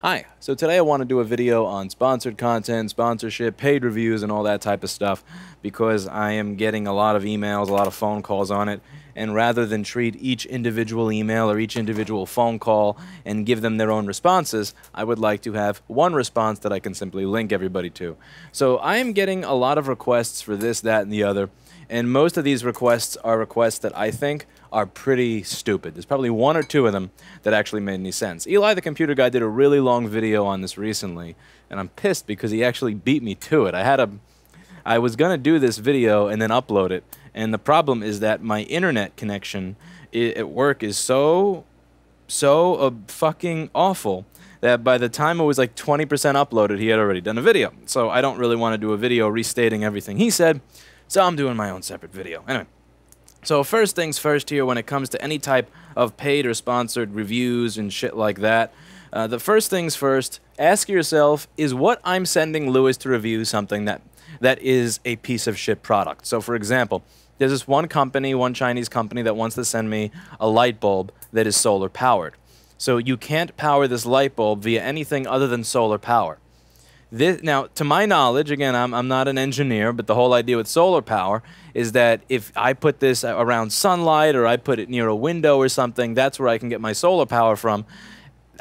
Hi, so today I want to do a video on sponsored content, sponsorship, paid reviews, and all that type of stuff because I am getting a lot of emails, a lot of phone calls on it. And rather than treat each individual email or each individual phone call and give them their own responses, I would like to have one response that I can simply link everybody to. So I am getting a lot of requests for this, that, and the other. And most of these requests are requests that I think are pretty stupid. There's probably one or two of them that actually made any sense. Eli, the computer guy, did a really long video on this recently, and I'm pissed because he actually beat me to it. I had a, I was gonna do this video and then upload it, and the problem is that my internet connection at work is so, so a uh, fucking awful that by the time it was like 20% uploaded, he had already done a video. So I don't really want to do a video restating everything he said, so I'm doing my own separate video. Anyway. So first things first here when it comes to any type of paid or sponsored reviews and shit like that, uh, the first things first, ask yourself, is what I'm sending Lewis to review something that, that is a piece of shit product? So for example, there's this one company, one Chinese company that wants to send me a light bulb that is solar powered. So you can't power this light bulb via anything other than solar power. This, now, to my knowledge, again, I'm, I'm not an engineer, but the whole idea with solar power is that if I put this around sunlight or I put it near a window or something, that's where I can get my solar power from.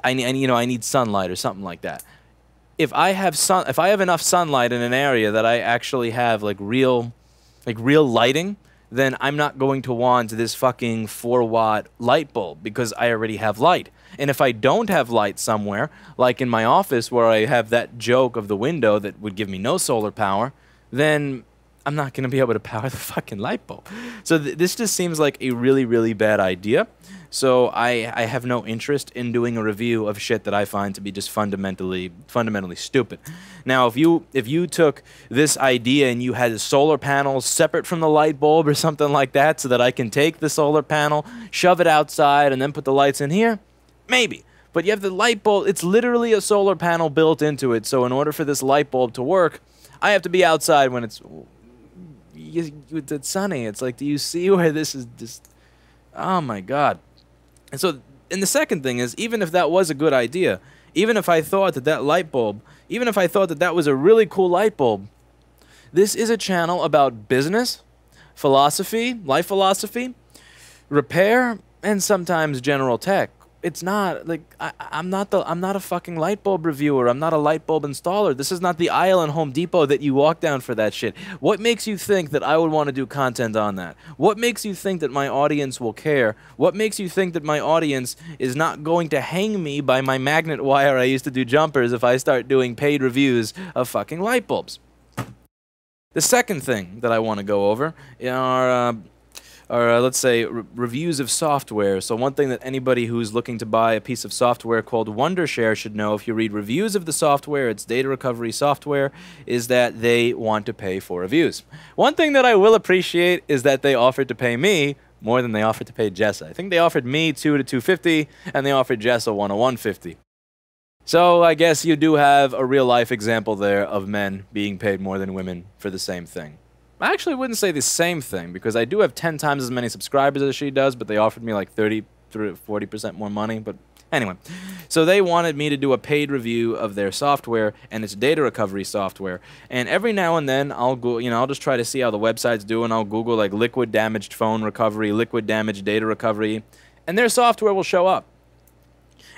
I, need, you know, I need sunlight or something like that. If I have sun, if I have enough sunlight in an area that I actually have like real, like real lighting, then I'm not going to want this fucking four watt light bulb because I already have light. And if I don't have light somewhere, like in my office where I have that joke of the window that would give me no solar power, then I'm not going to be able to power the fucking light bulb. So th this just seems like a really, really bad idea. So I, I have no interest in doing a review of shit that I find to be just fundamentally fundamentally stupid. Now, if you if you took this idea and you had solar panels separate from the light bulb or something like that, so that I can take the solar panel, shove it outside, and then put the lights in here, Maybe. But you have the light bulb. It's literally a solar panel built into it. So in order for this light bulb to work, I have to be outside when it's it's sunny. It's like, do you see where this is just? Oh my god! And so, and the second thing is, even if that was a good idea, even if I thought that that light bulb, even if I thought that that was a really cool light bulb, this is a channel about business, philosophy, life philosophy, repair, and sometimes general tech it's not like I, am not the I'm not a fucking light bulb reviewer. I'm not a light bulb installer. This is not the aisle in Home Depot that you walk down for that shit. What makes you think that I would want to do content on that? What makes you think that my audience will care? What makes you think that my audience is not going to hang me by my magnet wire I used to do jumpers if I start doing paid reviews of fucking light bulbs? The second thing that I want to go over are. Uh, or uh, let's say re reviews of software. So one thing that anybody who's looking to buy a piece of software called Wondershare should know if you read reviews of the software, it's data recovery software, is that they want to pay for reviews. One thing that I will appreciate is that they offered to pay me more than they offered to pay Jessa. I think they offered me 2 to 250 and they offered Jessa 1 to 150. So I guess you do have a real life example there of men being paid more than women for the same thing. I actually wouldn't say the same thing because I do have 10 times as many subscribers as she does, but they offered me like 30 40% more money. But anyway, so they wanted me to do a paid review of their software and its data recovery software. And every now and then I'll go, you know, I'll just try to see how the website's doing. I'll Google like liquid damaged phone recovery, liquid damaged data recovery, and their software will show up.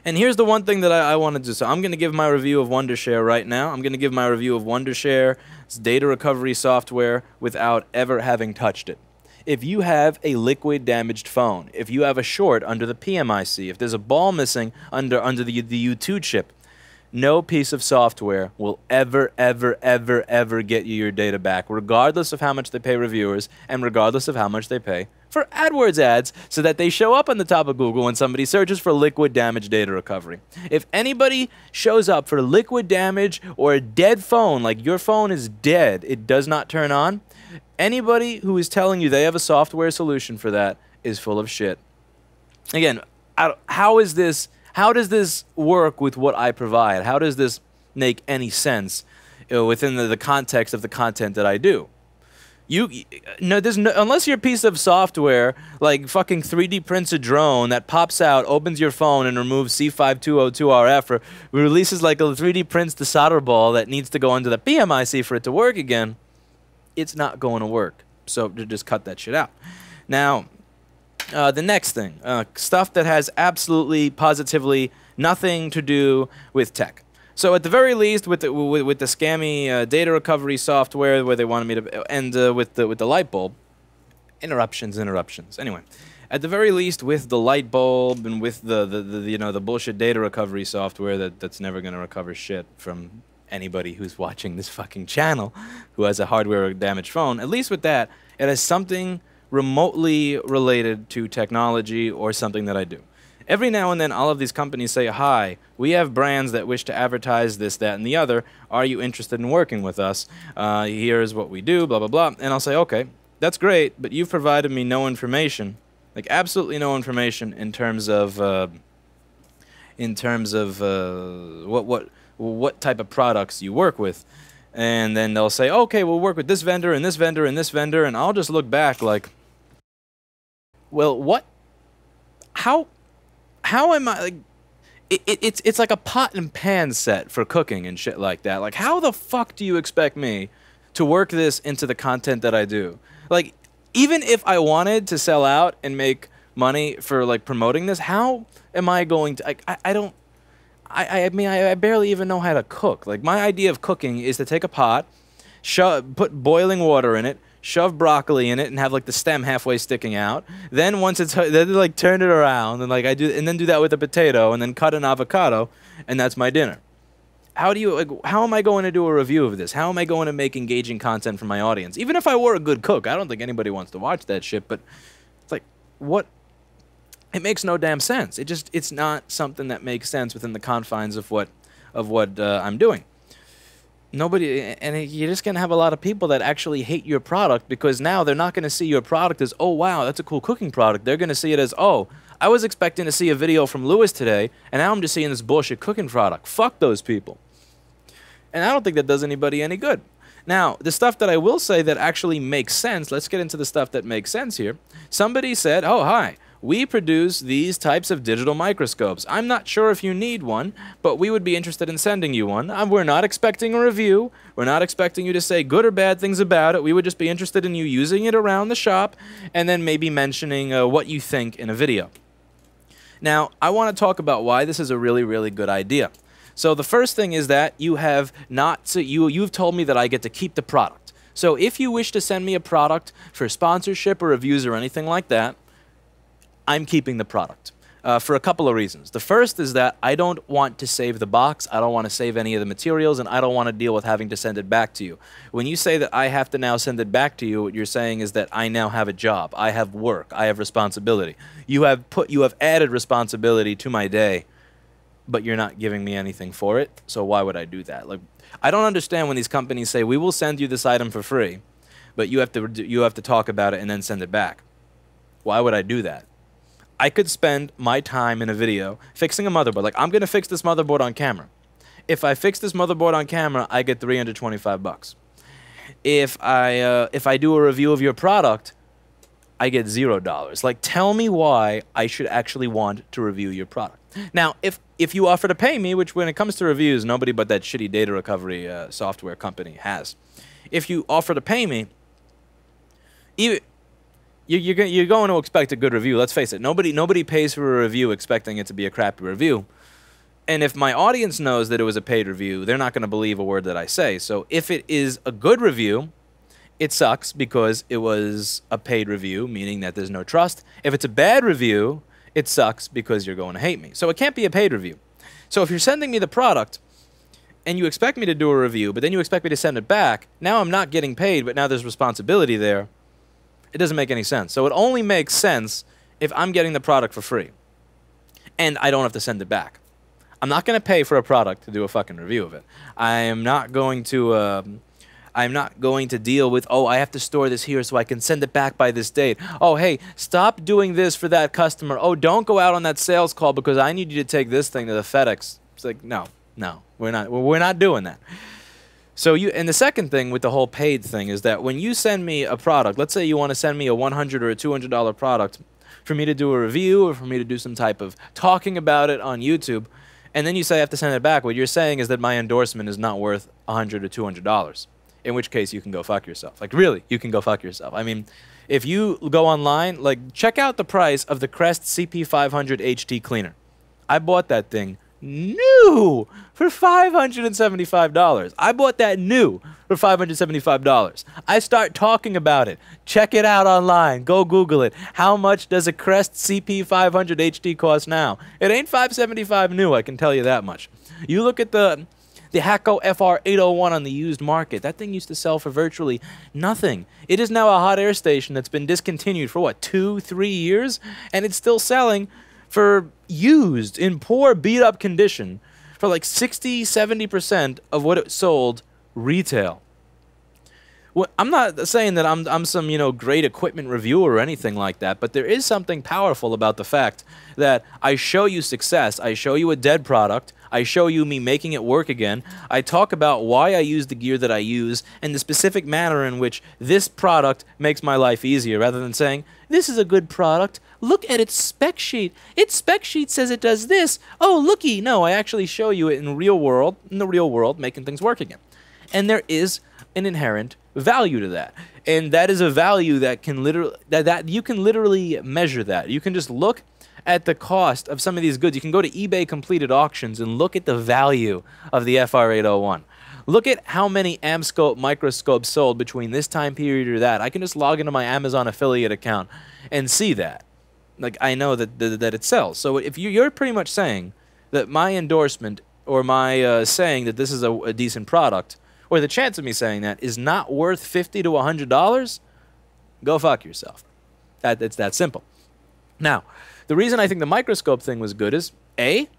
And here's the one thing that I, I to to. So I'm going to give my review of Wondershare right now. I'm going to give my review of Wondershare's data recovery software without ever having touched it. If you have a liquid damaged phone, if you have a short under the PMIC, if there's a ball missing under under the the U2 chip, no piece of software will ever, ever, ever, ever get you your data back, regardless of how much they pay reviewers and regardless of how much they pay for AdWords ads so that they show up on the top of Google when somebody searches for liquid damage data recovery. If anybody shows up for liquid damage or a dead phone, like your phone is dead, it does not turn on, anybody who is telling you they have a software solution for that is full of shit. Again, how is this how does this work with what I provide? How does this make any sense you know, within the, the, context of the content that I do? You no, there's no, unless you're a piece of software like fucking 3D prints a drone that pops out, opens your phone, and removes C5202RF, or releases like a 3D prints the solder ball that needs to go into the PMIC for it to work again. It's not going to work. So just cut that shit out. Now, uh, the next thing, uh, stuff that has absolutely, positively nothing to do with tech. So at the very least, with the, with, with the scammy uh, data recovery software where they wanted me to, uh, and uh, with the with the light bulb, interruptions, interruptions. Anyway, at the very least, with the light bulb and with the, the, the you know the bullshit data recovery software that, that's never gonna recover shit from anybody who's watching this fucking channel, who has a hardware damaged phone. At least with that, it has something remotely related to technology or something that I do. Every now and then, all of these companies say, Hi, we have brands that wish to advertise this, that, and the other. Are you interested in working with us? Uh, here's what we do, blah, blah, blah. And I'll say, Okay, that's great, but you've provided me no information, like absolutely no information in terms of. Uh, in terms of uh, what what what type of products you work with, and then they'll say, okay, we'll work with this vendor and this vendor and this vendor, and I'll just look back like, well, what? How? How am I? Like, it, it, it's it's like a pot and pan set for cooking and shit like that. Like, how the fuck do you expect me to work this into the content that I do? Like, even if I wanted to sell out and make money for like promoting this, how am I going to? Like, I, I don't. I, I mean, I, I barely even know how to cook. Like, my idea of cooking is to take a pot, put boiling water in it, shove broccoli in it and have like the stem halfway sticking out. Then once it's then like turn it around and like I do and then do that with a potato and then cut an avocado and that's my dinner. How do you like, how am I going to do a review of this? How am I going to make engaging content for my audience? Even if I were a good cook, I don't think anybody wants to watch that shit, but it's like what it makes no damn sense. It just it's not something that makes sense within the confines of what of what uh, I'm doing nobody and you're just going to have a lot of people that actually hate your product because now they're not going to see your product as oh wow that's a cool cooking product they're going to see it as oh i was expecting to see a video from lewis today and now i'm just seeing this bullshit cooking product fuck those people and i don't think that does anybody any good now the stuff that i will say that actually makes sense let's get into the stuff that makes sense here somebody said oh hi we produce these types of digital microscopes. I'm not sure if you need one, but we would be interested in sending you one. Um, we're not expecting a review. We're not expecting you to say good or bad things about it. We would just be interested in you using it around the shop and then maybe mentioning uh, what you think in a video. Now, I want to talk about why this is a really, really good idea. So the first thing is that you have not you you've told me that I get to keep the product. So if you wish to send me a product for sponsorship or reviews or anything like that, I'm keeping the product. Uh, for a couple of reasons. The first is that I don't want to save the box, I don't want to save any of the materials, and I don't want to deal with having to send it back to you. When you say that I have to now send it back to you, what you're saying is that I now have a job, I have work, I have responsibility. You have put, you have added responsibility to my day, but you're not giving me anything for it. So why would I do that? Like, I don't understand when these companies say we will send you this item for free, but you have to you have to talk about it and then send it back. Why would I do that? I could spend my time in a video fixing a motherboard. Like I'm gonna fix this motherboard on camera. If I fix this motherboard on camera, I get 325 bucks. If I uh, if I do a review of your product, I get zero dollars. Like tell me why I should actually want to review your product. Now, if if you offer to pay me, which when it comes to reviews, nobody but that shitty data recovery uh, software company has. If you offer to pay me, even you, are you're going to expect a good review. Let's face it. Nobody nobody pays for a review expecting it to be a crappy review. And if my audience knows that it was a paid review, they're not going to believe a word that I say. So if it is a good review, it sucks because it was a paid review, meaning that there's no trust. If it's a bad review, it sucks because you're going to hate me. So it can't be a paid review. So if you're sending me the product and you expect me to do a review, but then you expect me to send it back, now I'm not getting paid, but now there's responsibility there it doesn't make any sense. So it only makes sense if I'm getting the product for free and I don't have to send it back. I'm not going to pay for a product to do a fucking review of it. I am not going to. Um, I'm not going to deal with, oh, I have to store this here so I can send it back by this date. Oh, hey, stop doing this for that customer. Oh, don't go out on that sales call because I need you to take this thing to the FedEx. It's like, no, no, we're not, we're not doing that. So you and the second thing with the whole paid thing is that when you send me a product, let's say you want to send me a 100 or a 200 dollar product for me to do a review or for me to do some type of talking about it on YouTube, and then you say I have to send it back, what you're saying is that my endorsement is not worth 100 or 200 dollars. In which case you can go fuck yourself. Like really, you can go fuck yourself. I mean, if you go online, like check out the price of the Crest CP500 HT cleaner. I bought that thing new for $575. I bought that new for $575. I start talking about it. Check it out online. Go Google it. How much does a Crest CP500 HD cost now? It ain't 575 new, I can tell you that much. You look at the the Hakko FR801 on the used market. That thing used to sell for virtually nothing. It is now a hot air station that's been discontinued for what, two, three years? And it's still selling for used in poor, beat up condition for like 60, 70% of what it sold retail. Well, I'm not saying that I'm, I'm some, you know, great equipment reviewer or anything like that, but there is something powerful about the fact that I show you success, I show you a dead product, I show you me making it work again. I talk about why I use the gear that I use and the specific manner in which this product makes my life easier rather than saying, this is a good product. Look at its spec sheet. Its spec sheet says it does this. Oh, looky. No, I actually show you it in real world, in the real world, making things work again. And there is an inherent value to that and that is a value that can literally that, that you can literally measure that you can just look at the cost of some of these goods. You can go to eBay completed auctions and look at the value of the FR801. Look at how many Amscope microscopes sold between this time period or that. I can just log into my Amazon affiliate account and see that. Like I know that that, that it sells. So if you, are pretty much saying that my endorsement or my uh, saying that this is a, a decent product, or the chance of me saying that is not worth fifty to hundred dollars, go fuck yourself. That, it's that simple. Now, the reason I think the microscope thing was good is A,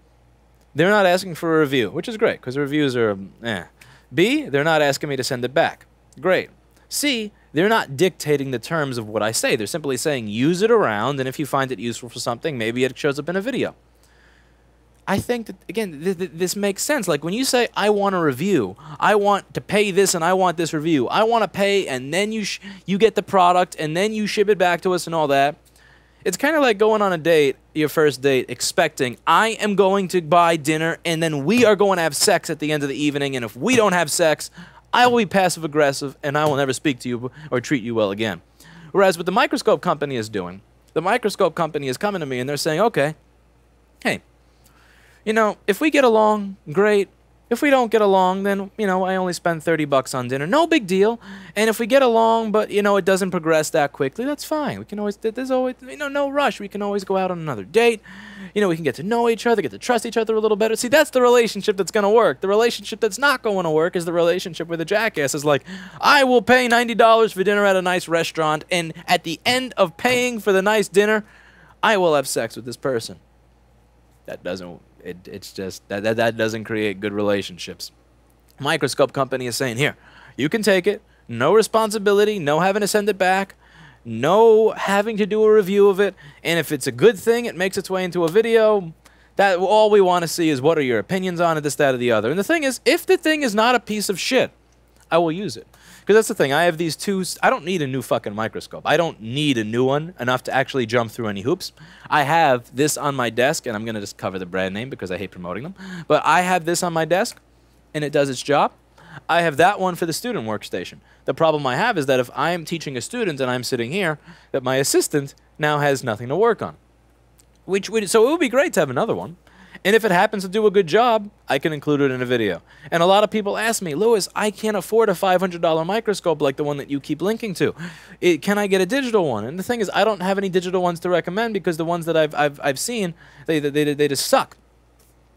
they're not asking for a review, which is great because reviews are eh. B, they're not asking me to send it back. Great. C, they're not dictating the terms of what I say. They're simply saying use it around, and if you find it useful for something, maybe it shows up in a video. I think that, again, th th this makes sense. Like when you say, I want a review, I want to pay this and I want this review, I want to pay, and then you, you get the product, and then you ship it back to us and all that. It's kind of like going on a date, your first date, expecting I am going to buy dinner and then we are going to have sex at the end of the evening. And if we don't have sex, I will be passive aggressive and I will never speak to you or treat you well again. Whereas what the microscope company is doing, the microscope company is coming to me and they're saying, okay, hey, you know, if we get along, great. If we don't get along, then, you know, I only spend 30 bucks on dinner. No big deal. And if we get along, but, you know, it doesn't progress that quickly, that's fine. We can always, there's always, you know, no rush. We can always go out on another date. You know, we can get to know each other, get to trust each other a little better. See, that's the relationship that's going to work. The relationship that's not going to work is the relationship where the jackass is like, I will pay $90 for dinner at a nice restaurant, and at the end of paying for the nice dinner, I will have sex with this person. That doesn't it, it's just that, that that doesn't create good relationships. Microscope company is saying here, you can take it, no responsibility, no having to send it back, no having to do a review of it, and if it's a good thing, it makes its way into a video. That all we want to see is what are your opinions on it, this, that, or the other. And the thing is, if the thing is not a piece of shit, I will use it. Because that's the thing. I have these two. I don't need a new fucking microscope. I don't need a new one enough to actually jump through any hoops. I have this on my desk, and I'm going to just cover the brand name because I hate promoting them. But I have this on my desk, and it does its job. I have that one for the student workstation. The problem I have is that if I'm teaching a student and I'm sitting here, that my assistant now has nothing to work on. Which would, so it would be great to have another one. And if it happens to do a good job, I can include it in a video. And a lot of people ask me, Lewis, I can't afford a $500 microscope like the one that you keep linking to. It, can I get a digital one? And the thing is, I don't have any digital ones to recommend because the ones that I've, I've, I've seen, they, they, they just suck.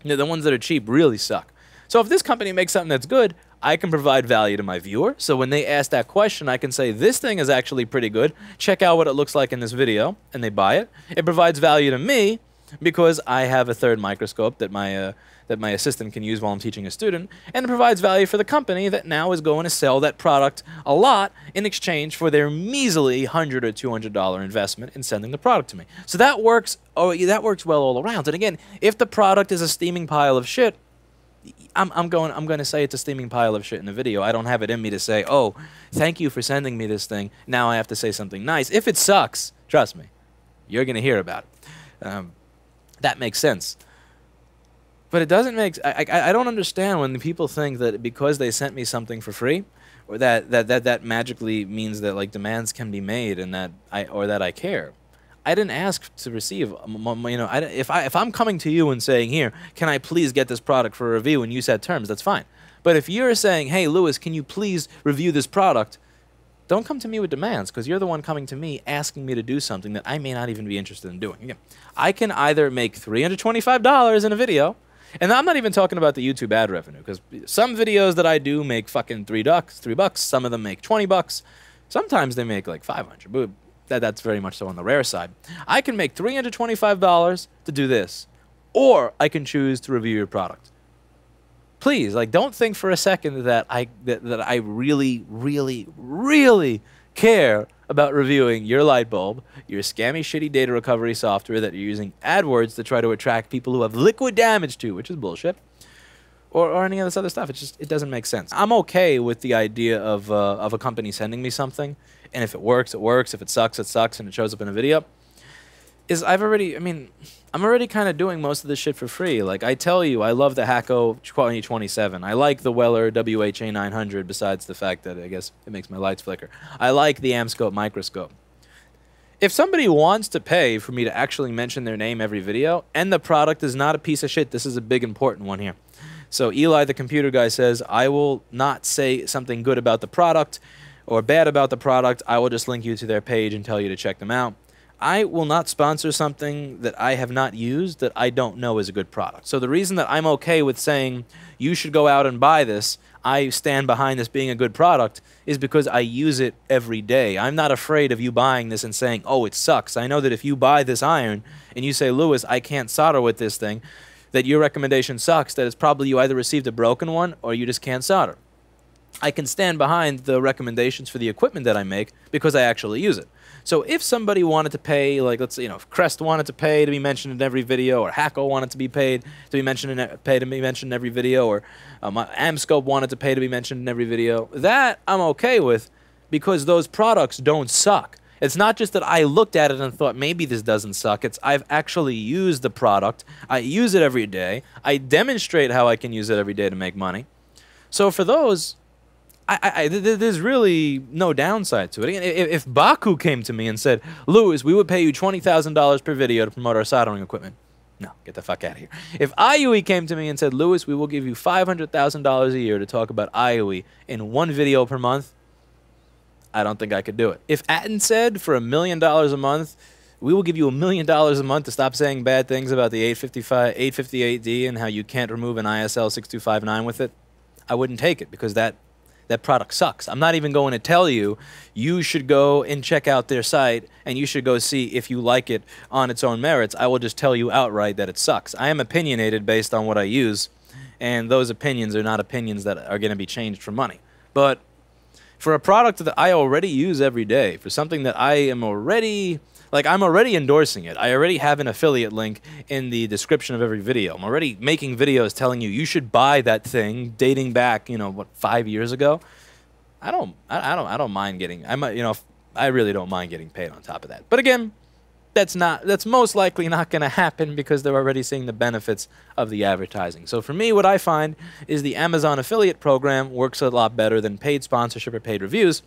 The ones that are cheap really suck. So if this company makes something that's good, I can provide value to my viewer. So when they ask that question, I can say, this thing is actually pretty good. Check out what it looks like in this video, and they buy it. It provides value to me, because I have a third microscope that my uh, that my assistant can use while I'm teaching a student, and it provides value for the company that now is going to sell that product a lot in exchange for their measly hundred or two hundred dollar investment in sending the product to me. So that works. Oh, yeah, that works well all around. And again, if the product is a steaming pile of shit, I'm, I'm going I'm going to say it's a steaming pile of shit in the video. I don't have it in me to say, oh, thank you for sending me this thing. Now I have to say something nice. If it sucks, trust me, you're going to hear about it. Um, that makes sense. But it doesn't make. I, I, I don't understand when people think that because they sent me something for free, or that, that that that magically means that like demands can be made and that I or that I care. I didn't ask to receive. You know, I, if I if I'm coming to you and saying here, can I please get this product for review and you set terms, that's fine. But if you're saying, hey, Lewis, can you please review this product? Don't come to me with demands because you're the one coming to me asking me to do something that I may not even be interested in doing. Again, I can either make $325 in a video, and I'm not even talking about the YouTube ad revenue because some videos that I do make fucking three bucks, three bucks. Some of them make 20 bucks. Sometimes they make like 500, but that, that's very much so on the rare side. I can make $325 to do this, or I can choose to review your product please, like, don't think for a second that I that, that I really, really, really care about reviewing your light bulb, your scammy, shitty data recovery software that you're using AdWords to try to attract people who have liquid damage to, which is bullshit, or, or any of this other stuff. It just it doesn't make sense. I'm okay with the idea of uh, of a company sending me something, and if it works, it works. If it sucks, it sucks, and it shows up in a video is I've already, I mean, I'm already kind of doing most of this shit for free. Like, I tell you, I love the Hacko 2027. I like the Weller WHA 900, besides the fact that I guess it makes my lights flicker. I like the Amscope microscope. If somebody wants to pay for me to actually mention their name every video, and the product is not a piece of shit, this is a big important one here. So, Eli, the computer guy, says, I will not say something good about the product or bad about the product. I will just link you to their page and tell you to check them out I will not sponsor something that I have not used that I don't know is a good product. So the reason that I'm okay with saying you should go out and buy this, I stand behind this being a good product is because I use it every day. I'm not afraid of you buying this and saying, "Oh, it sucks." I know that if you buy this iron and you say, "Lewis, I can't solder with this thing," that your recommendation sucks, that it's probably you either received a broken one or you just can't solder. I can stand behind the recommendations for the equipment that I make because I actually use it. So if somebody wanted to pay, like let's you know, if Crest wanted to pay to be mentioned in every video, or Hackle wanted to be paid to be mentioned in pay to be mentioned in every video, or um, uh, Amscope wanted to pay to be mentioned in every video, that I'm okay with because those products don't suck. It's not just that I looked at it and thought maybe this doesn't suck. It's I've actually used the product. I use it every day. I demonstrate how I can use it every day to make money. So for those, I, I, there's really no downside to it. if, Baku came to me and said, "Lewis, we would pay you twenty thousand dollars per video to promote our soldering equipment," no, get the fuck out of here. If IUE came to me and said, "Lewis, we will give you five hundred thousand dollars a year to talk about IUE in one video per month," I don't think I could do it. If Atten said, "For a million dollars a month," we will give you a million dollars a month to stop saying bad things about the 855, 858D and how you can't remove an ISL 6259 with it. I wouldn't take it because that that product sucks. I'm not even going to tell you. You should go and check out their site and you should go see if you like it on its own merits. I will just tell you outright that it sucks. I am opinionated based on what I use, and those opinions are not opinions that are going to be changed for money. But for a product that I already use every day, for something that I am already like I'm already endorsing it. I already have an affiliate link in the description of every video. I'm already making videos telling you you should buy that thing dating back, you know, what 5 years ago. I don't I, don't I don't mind getting I might, you know, I really don't mind getting paid on top of that. But again, that's not that's most likely not going to happen because they're already seeing the benefits of the advertising. So for me what I find is the Amazon affiliate program works a lot better than paid sponsorship or paid reviews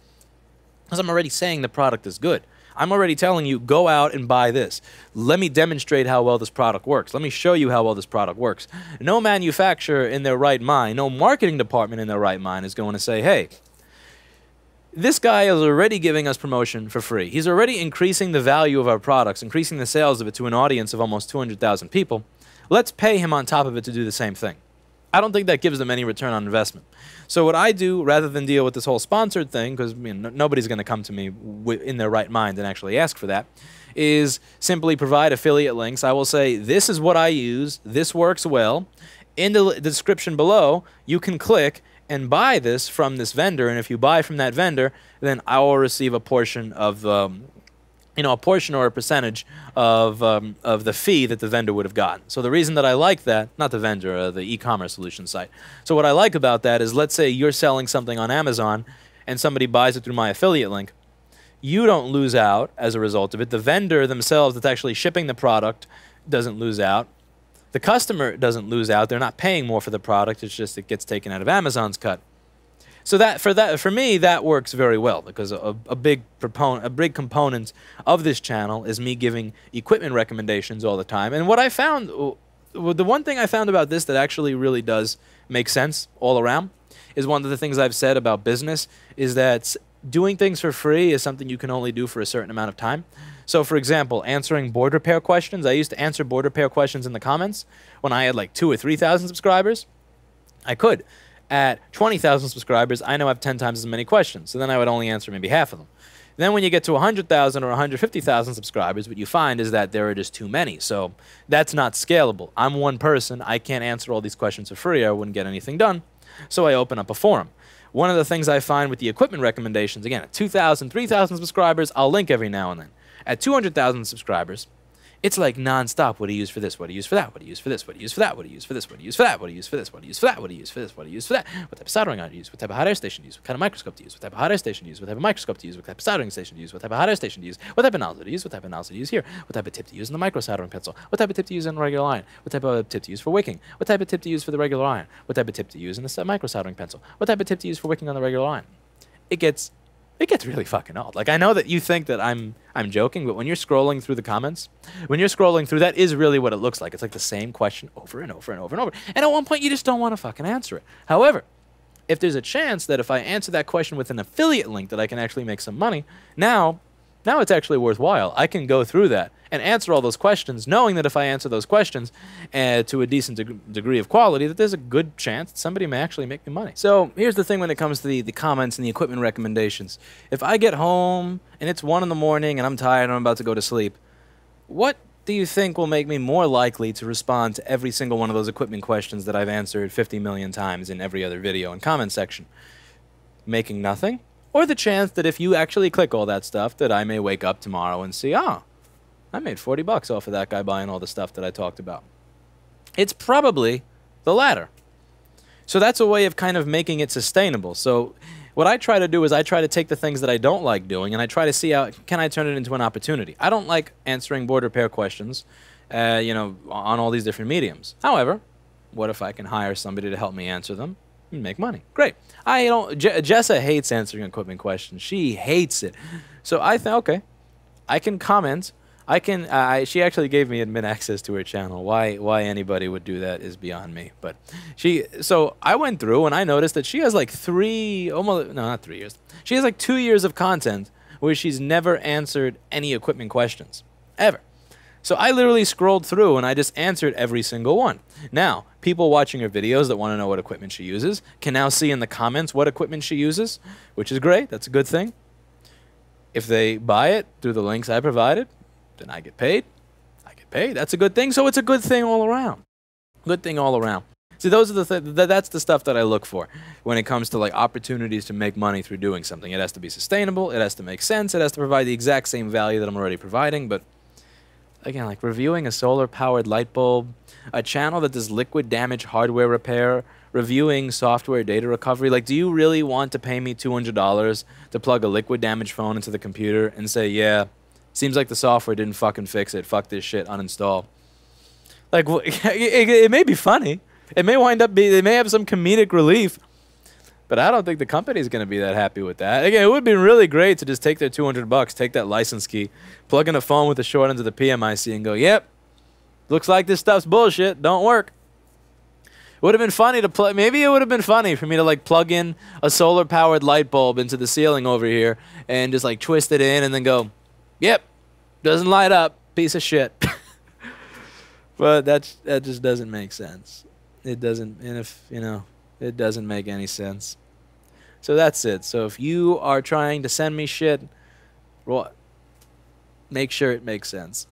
because I'm already saying the product is good. I'm already telling you, go out and buy this. Let me demonstrate how well this product works. Let me show you how well this product works. No manufacturer in their right mind, no marketing department in their right mind is going to say, hey, this guy is already giving us promotion for free. He's already increasing the value of our products, increasing the sales of it to an audience of almost 200,000 people. Let's pay him on top of it to do the same thing. I don't think that gives them any return on investment. So what I do, rather than deal with this whole sponsored thing, because you know, nobody's going to come to me in their right mind and actually ask for that, is simply provide affiliate links. I will say, this is what I use. This works well. In the description below, you can click and buy this from this vendor. And if you buy from that vendor, then I will receive a portion of um, you know, a portion or a percentage of, um, of the fee that the vendor would have gotten. So the reason that I like that, not the vendor, uh, the e-commerce solution site. So what I like about that is let's say you're selling something on Amazon and somebody buys it through my affiliate link. You don't lose out as a result of it. The vendor themselves that's actually shipping the product doesn't lose out. The customer doesn't lose out. They're not paying more for the product. It's just it gets taken out of Amazon's cut. So that for that for me that works very well because a, a big proponent a big component of this channel is me giving equipment recommendations all the time. And what I found the one thing I found about this that actually really does make sense all around is one of the things I've said about business is that doing things for free is something you can only do for a certain amount of time. So, for example, answering board repair questions. I used to answer board repair questions in the comments when I had like two or 3,000 subscribers. I could at 20,000 subscribers, I know I have 10 times as many questions. So then I would only answer maybe half of them. Then when you get to 100,000 or 150,000 subscribers, what you find is that there are just too many. So that's not scalable. I'm one person. I can't answer all these questions for free. I wouldn't get anything done. So I open up a forum. One of the things I find with the equipment recommendations, again, at 2,000, 3,000 subscribers, I'll link every now and then. At 200,000 subscribers, it's like nonstop. What do you use for this? What do you use for that? What do you use for this? What do you use for that? What do you use for this? What do you use for that? What do you use for this? What do you use for that? What do you use for this? What do you use for that? What type of soldering iron to use? What type of hot air station to use? What kind of microscope to use? What type of hot air station to use? What type of microscope to use? What type of soldering station to use? What type of hot air station to use? What type of nozzle to use? What type of nozzle to use here? What type of tip to use in the micro soldering pencil? What type of tip to use in regular iron? What type of tip to use for wicking? What type of tip to use for the regular iron? What type of tip to use in the micro soldering pencil? What type of tip to use for wicking on the regular iron? It gets it gets really fucking old. Like I know that you think that I'm I'm joking, but when you're scrolling through the comments, when you're scrolling through, that is really what it looks like. It's like the same question over and over and over and over. And at one point, you just don't want to fucking answer it. However, if there's a chance that if I answer that question with an affiliate link that I can actually make some money, now, now it's actually worthwhile. I can go through that and answer all those questions, knowing that if I answer those questions uh, to a decent deg- degree of quality, that there's a good chance that somebody may actually make me money. So here's the thing when it comes to the, the comments and the equipment recommendations. If I get home and it's one in the morning and I'm tired and I'm about to go to sleep, what do you think will make me more likely to respond to every single one of those equipment questions that I've answered 50 million times in every other video and comment section? Making nothing? Or the chance that if you actually click all that stuff, that I may wake up tomorrow and see, ah, oh, I made 40 bucks off of that guy buying all the stuff that I talked about. It's probably the latter. So that's a way of kind of making it sustainable. So what I try to do is I try to take the things that I don't like doing and I try to see how can I turn it into an opportunity. I don't like answering board repair questions, uh, you know, on all these different mediums. However, what if I can hire somebody to help me answer them and make money? Great. I don't. Jessa hates answering equipment questions. She hates it. So I thought, okay, I can comment I can. I, she actually gave me admin access to her channel. Why? Why anybody would do that is beyond me. But she. So I went through and I noticed that she has like three, almost no, not three years. She has like two years of content where she's never answered any equipment questions ever. So I literally scrolled through and I just answered every single one. Now, people watching her videos that want to know what equipment she uses can now see in the comments what equipment she uses, which is great. That's a good thing. If they buy it through the links I provided, then I get paid. I get paid. That's a good thing. So it's a good thing all around. Good thing all around. See, those are the th- th- that's the stuff that I look for when it comes to like opportunities to make money through doing something. It has to be sustainable. It has to make sense. It has to provide the exact same value that I'm already providing. But again, like reviewing a solar-powered light bulb, a channel that does liquid damage hardware repair, reviewing software data recovery. Like, do you really want to pay me two hundred dollars to plug a liquid damage phone into the computer and say, yeah, Seems like the software didn't fucking fix it. Fuck this shit. Uninstall. Like it, it may be funny. It may wind up be. They may have some comedic relief. But I don't think the company's going to be that happy with that. Again, it would be really great to just take their 200 bucks, take that license key, plug in a phone with the short end of the PMIC and go, "Yep. Looks like this stuff's bullshit. Don't work." It would have been funny to plug. Maybe it would have been funny for me to like plug in a solar powered light bulb into the ceiling over here and just like twist it in and then go, Yep, doesn't light up. Piece of shit. but that's that just doesn't make sense. It doesn't, and if you know, it doesn't make any sense. So that's it. So if you are trying to send me shit, well, make sure it makes sense.